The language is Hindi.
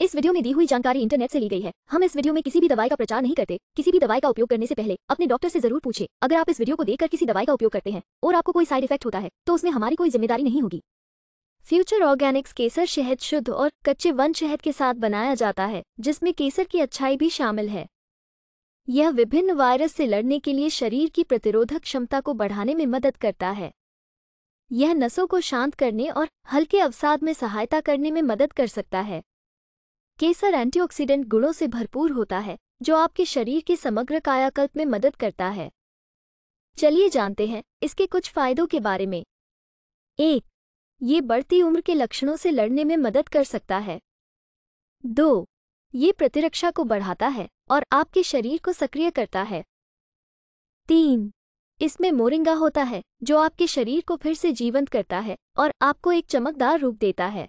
इस वीडियो में दी हुई जानकारी इंटरनेट से ली गई है हम इस वीडियो में किसी भी दवाई का प्रचार नहीं करते किसी भी दवाई का उपयोग करने से पहले अपने डॉक्टर से जरूर पूछे अगर आप इस वीडियो को देखकर किसी दवाई का उपयोग करते हैं और आपको कोई साइड इफेक्ट होता है तो उसमें हमारी कोई जिम्मेदारी नहीं होगी फ्यूचर ऑर्गेनिक्स केसर शहद शुद्ध और कच्चे वन शहद के साथ बनाया जाता है जिसमें केसर की अच्छाई भी शामिल है यह विभिन्न वायरस से लड़ने के लिए शरीर की प्रतिरोधक क्षमता को बढ़ाने में मदद करता है यह नसों को शांत करने और हल्के अवसाद में सहायता करने में मदद कर सकता है केसर एंटीऑक्सीडेंट गुणों से भरपूर होता है जो आपके शरीर के समग्र कायाकल्प में मदद करता है चलिए जानते हैं इसके कुछ फायदों के बारे में एक ये बढ़ती उम्र के लक्षणों से लड़ने में मदद कर सकता है दो ये प्रतिरक्षा को बढ़ाता है और आपके शरीर को सक्रिय करता है तीन इसमें मोरिंगा होता है जो आपके शरीर को फिर से जीवंत करता है और आपको एक चमकदार रूप देता है